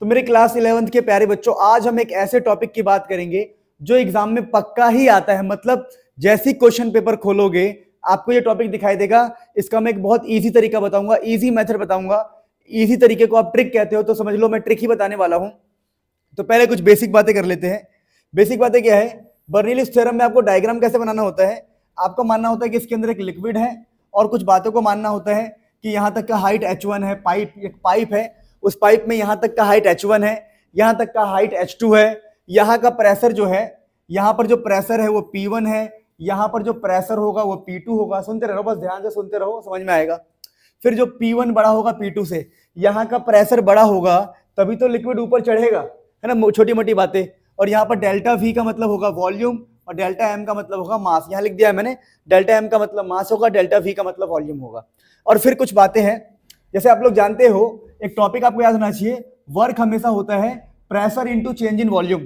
तो मेरे class eleventh के प्यारे बच्चों आज हम एक ऐसे टॉपिक की बात करेंगे जो एग्जाम में पक्का ही आता है मतलब जैसे क्वेश्चन पेपर खोलोगे आपको ये टॉपिक दिखाई देगा इसका मैं एक बहुत इजी तरीका बताऊंगा इजी मेथड बताऊंगा इजी तरीके को आप ट्रिक कहते हो तो समझ लो मैं ट्रिक ही बताने वाला हूं तो पहले कुछ बेसिक बातें कर लेते हैं बेसिक बातें क्या है बर्नीलिस थ्योरम में आपको डायग्राम कैसे बनाना होता है आपको मानना होता है कि इसके अंदर एक लिक्विड है और कुछ बातों को मानना होता है कि यहाँ तक का हाइट एच वन है पाइप एक पाइप है उस पाइप में यहाँ तक का हाइट एच वन है यहाँ तक का हाइट एच टू है यहाँ का प्रेशर जो है यहाँ पर जो प्रेशर है वो पी वन है यहाँ पर जो प्रेशर होगा वो पी टू होगा सुनते रहो बस ध्यान से सुनते रहो समझ में आएगा फिर जो पी वन बड़ा होगा पी टू से यहाँ का प्रेशर बड़ा होगा तभी तो लिक्विड ऊपर चढ़ेगा है ना छोटी मोटी बातें और यहाँ पर डेल्टा वी का मतलब होगा वॉल्यूम और डेल्टा एम का मतलब होगा मास यहाँ लिख दिया है मैंने डेल्टा एम का मतलब मास होगा डेल्टा वी का मतलब वॉल्यूम होगा और फिर कुछ बातें हैं जैसे आप लोग जानते हो एक टॉपिक आपको याद होना चाहिए वर्क हमेशा होता है pressure into change in volume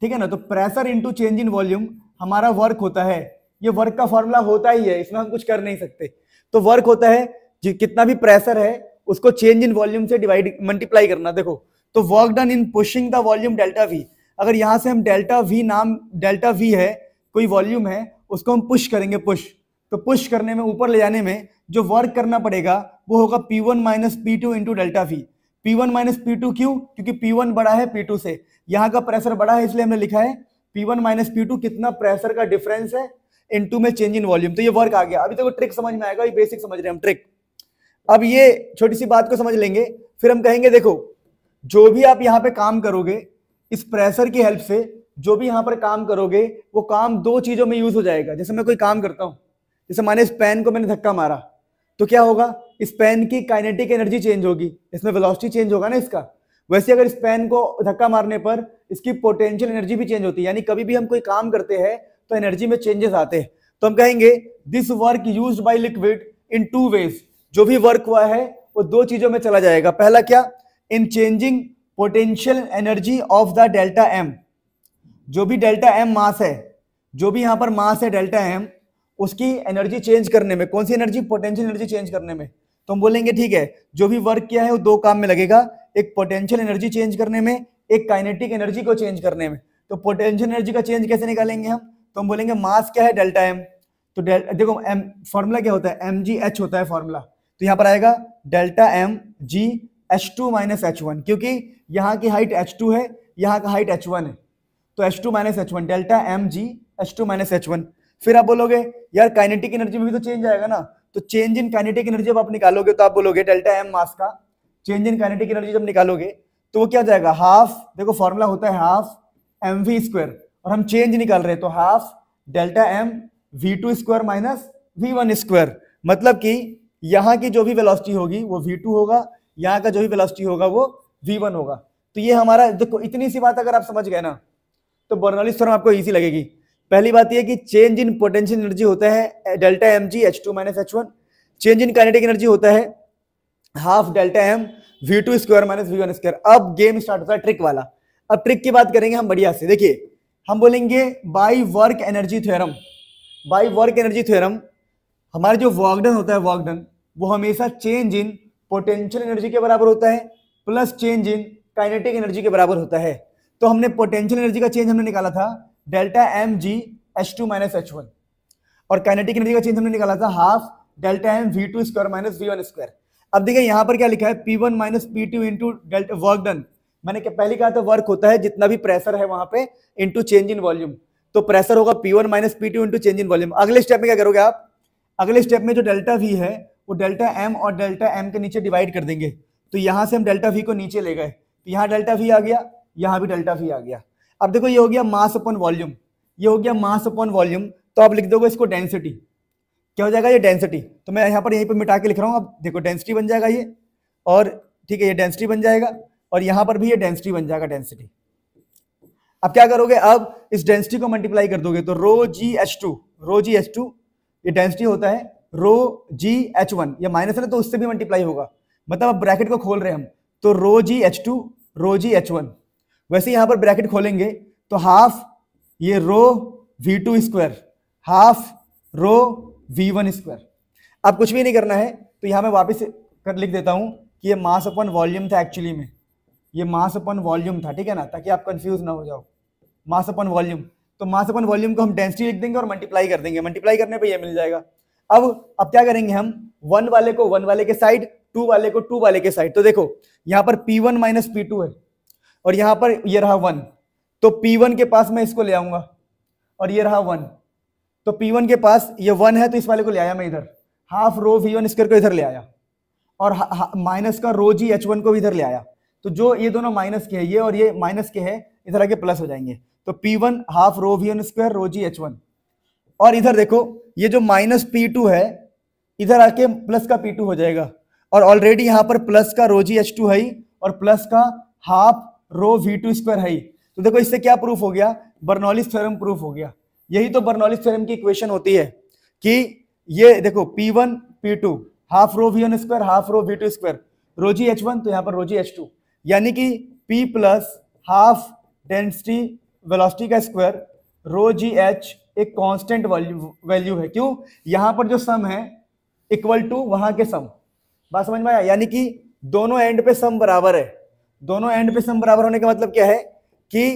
ठीक है ना तो pressure into change in volume हमारा वर्क होता है ये वर्क का फॉर्मूला होता ही है इसमें हम कुछ कर नहीं सकते तो वर्क होता है कितना भी प्रेशर है उसको चेंज इन वॉल्यूम से डिवाइड मल्टीप्लाई करना देखो तो work done in pushing the volume delta v अगर यहाँ से हम डेल्टा वी नाम डेल्टा वी है कोई वॉल्यूम है उसको हम पुश करेंगे पुश तो पुश करने में ऊपर ले जाने में जो वर्क करना पड़ेगा वो होगा P one minus P two into delta v p one minus P two क्यों क्योंकि पी वन बड़ा है पी टू से यहाँ का प्रेशर बड़ा है इसलिए हमने लिखा है P one minus P two कितना प्रेशर का डिफरेंस है इनटू में चेंज इन वॉल्यूम तो ये वर्क आ गया अभी तक तो ट्रिक समझ में आएगा ये बेसिक समझ रहे हैं हम ट्रिक अब ये छोटी सी बात को समझ लेंगे फिर हम कहेंगे देखो जो भी आप यहाँ पे काम करोगे इस प्रेशर की हेल्प से जो भी यहाँ पर काम करोगे वो काम दो चीजों में यूज हो जाएगा जैसे मैं कोई काम करता हूँ जैसे मैंने इस पेन को मैंने धक्का मारा तो क्या होगा इस पेन की काइनेटिक एनर्जी चेंज होगी इसमें वेलोसिटी चेंज होगा ना इसका वैसे अगर इस पेन को धक्का मारने पर इसकी पोटेंशियल एनर्जी भी चेंज होती है यानी कभी भी हम कोई काम करते हैं तो एनर्जी में चेंजेस आते हैं तो हम कहेंगे this work use by liquid in two ways जो भी वर्क हुआ है वो दो चीजों में चला जाएगा पहला क्या in changing potential energy of the delta m जो भी डेल्टा एम मास है जो भी यहां पर मास है डेल्टा एम उसकी एनर्जी चेंज करने में कौन सी एनर्जी पोटेंशियल एनर्जी चेंज करने में तो हम बोलेंगे ठीक है जो भी वर्क किया है वो दो काम में लगेगा एक पोटेंशियल एनर्जी चेंज करने में एक काइनेटिक एनर्जी को चेंज करने में तो पोटेंशियल एनर्जी का चेंज कैसे निकालेंगे हम तो हम बोलेंगे मास क्या है डेल्टा एम तो देखो एम फॉर्मूला क्या होता है एम जी एच होता है फॉर्मूला तो यहाँ पर आएगा delta M G H two minus H one क्योंकि यहाँ की हाइट एच टू है यहाँ का हाइट एच वन है तो h two minus H one delta M G H two minus H one फिर आप बोलोगे यार काइनेटिक एनर्जी में भी तो चेंज आएगा ना तो चेंज इन काइनेटिक एनर्जी जब आप निकालोगे तो आप बोलोगे डेल्टा एम मास का चेंज इन काइनेटिक एनर्जी जब निकालोगे तो वो क्या जाएगा हाफ देखो फॉर्मूला होता है हाफ एम वी स्क्वायर और हम चेंज निकाल रहे हैं तो half delta M we two square minus we one square मतलब कि यहाँ की जो भी वेलोसिटी होगी वो वी टू होगा यहाँ का जो भी वेलोसिटी होगा वो वी वन होगा तो ये हमारा देखो इतनी सी बात अगर आप समझ गए ना तो बर्नौली थ्योरम आपको ईजी लगेगी पहली बात यह कि चेंज इन पोटेंशियल एनर्जी होता है delta M G H two minus H one change in kinetic energy होता है half delta M we two square minus we one square अब गेम स्टार्ट होता है ट्रिक वाला अब ट्रिक की बात करेंगे हम बढ़िया से देखिए हम बोलेंगे by work energy theorem by work energy theorem हमारे जो वॉकडन होता है वॉकडन वो हमेशा चेंज इन पोटेंशियल एनर्जी के बराबर होता है plus change in kinetic energy के बराबर होता है तो हमने पोटेंशियल एनर्जी का चेंज हमने निकाला था delta M G H two minus H one और कैनेटिक एनर्जी का चेंज हमने निकाला था half delta M we two square minus we one square अब देखिए यहां पर क्या लिखा है P one minus P two into delta work done मैंने पहले कहा था वर्क होता है जितना भी प्रेशर है वहां पे इंटू चेंज इन वॉल्यूम तो प्रेशर होगा P one minus P two into change in volume अगले स्टेप में क्या करोगे आप अगले स्टेप में जो डेल्टा वी है वो डेल्टा एम और डेल्टा एम के नीचे डिवाइड कर देंगे तो यहां से हम डेल्टा वी को नीचे ले गए तो यहाँ डेल्टा वी आ गया यहाँ भी डेल्टा वी आ गया अब देखो ये हो गया मास अपॉन वॉल्यूम ये हो गया मास अपॉन वॉल्यूम तो आप लिख दोगे इसको डेंसिटी क्या हो जाएगा ये डेंसिटी तो मैं यहाँ पर यहीं पर मिटा के लिख रहा हूँ अब देखो डेंसिटी बन जाएगा ये और ठीक है ये डेंसिटी बन जाएगा और यहाँ पर भी ये डेंसिटी बन जाएगा डेंसिटी अब क्या करोगे अब इस डेंसिटी को मल्टीप्लाई कर दोगे तो rho G H two rho G H two ये डेंसिटी होता है रो जी एच वन ये माइनस है ना तो उससे भी मल्टीप्लाई होगा मतलब अब ब्रैकेट को खोल रहे हैं हम तो rho G H two rho G H one वैसे यहां पर ब्रैकेट खोलेंगे तो हाफ ये rho V two square half rho V one square अब कुछ भी नहीं करना है तो यहां मैं वापस कर लिख देता हूं कि ये मास अपन वॉल्यूम था एक्चुअली में ये मास अपन वॉल्यूम था ठीक है ना ताकि आप कंफ्यूज ना हो जाओ मास अपन वॉल्यूम तो मास अपन वॉल्यूम को हम डेंसिटी लिख देंगे और मल्टीप्लाई कर देंगे मल्टीप्लाई करने पर यह मिल जाएगा अब अब क्या करेंगे हम वन वाले को वन वाले के साइड टू वाले को टू वाले के साइड तो देखो यहां पर P one minus P two है और यहाँ पर ये रहा वन तो P1 के पास मैं इसको ले आऊंगा और ये रहा वन तो P1 के पास ये वन है तो इस वाले को ले आया मैं इधर हाफ रो वी वन को इधर ले आया और माइनस का रो जी एच वन को भी इधर ले आया तो जो ये दोनों माइनस के है ये और ये माइनस के है इधर आके प्लस हो जाएंगे तो P one half rho V one square rho G H one और इधर देखो ये जो माइनस पी टू है इधर आके प्लस का पी टू हो जाएगा और ऑलरेडी यहां पर प्लस का रो जी एच टू है और प्लस का half rho V two square हाई तो देखो इससे क्या प्रूफ हो गया बर्नौलिस थ्योरम प्रूफ हो गया यही तो बर्नौलिस थ्योरम की इक्वेशन होती है कि ये देखो P one P two half rho V one square half rho V two square rho G H one तो यहाँ पर रोजी एच टू यानी कि P plus half density velocity का स्क्वायर रो जी एच एक कांस्टेंट वैल्यू है क्यों यहां पर जो सम है इक्वल टू वहां के सम बात समझ में आया यानी कि दोनों एंड पे सम बराबर है दोनों एंड पे सम बराबर होने का मतलब क्या है कि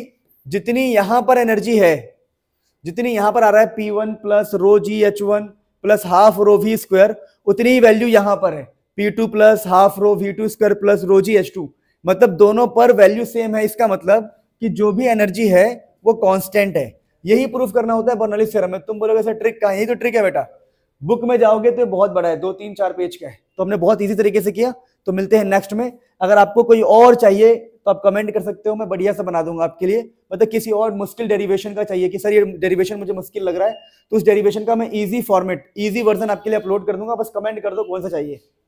जितनी यहां पर एनर्जी है जितनी यहां पर आ रहा है P one plus rho G H one plus half rho V square उतनी ही वैल्यू यहां पर है P two plus half rho V two square plus rho G H two मतलब दोनों पर वैल्यू सेम है इसका मतलब कि जो भी एनर्जी है वो कॉन्स्टेंट है यही प्रूफ करना होता है बर्नौली थ्योरम में तुम बोलोगे सर ट्रिक का यही तो ट्रिक है बेटा बुक में जाओगे तो बहुत बड़ा है दो तीन चार पेज का है तो हमने बहुत इजी तरीके से किया तो मिलते हैं नेक्स्ट में अगर आपको कोई और चाहिए तो आप कमेंट कर सकते हो मैं बढ़िया से बना दूंगा आपके लिए मतलब किसी और मुश्किल डेरिवेशन का चाहिए कि सर ये डेरिवेशन मुझे मुश्किल लग रहा है तो उस डेरिवेशन का मैं इजी फॉर्मेट इजी वर्जन आपके लिए अपलोड कर दूंगा बस कमेंट कर दो कौन सा चाहिए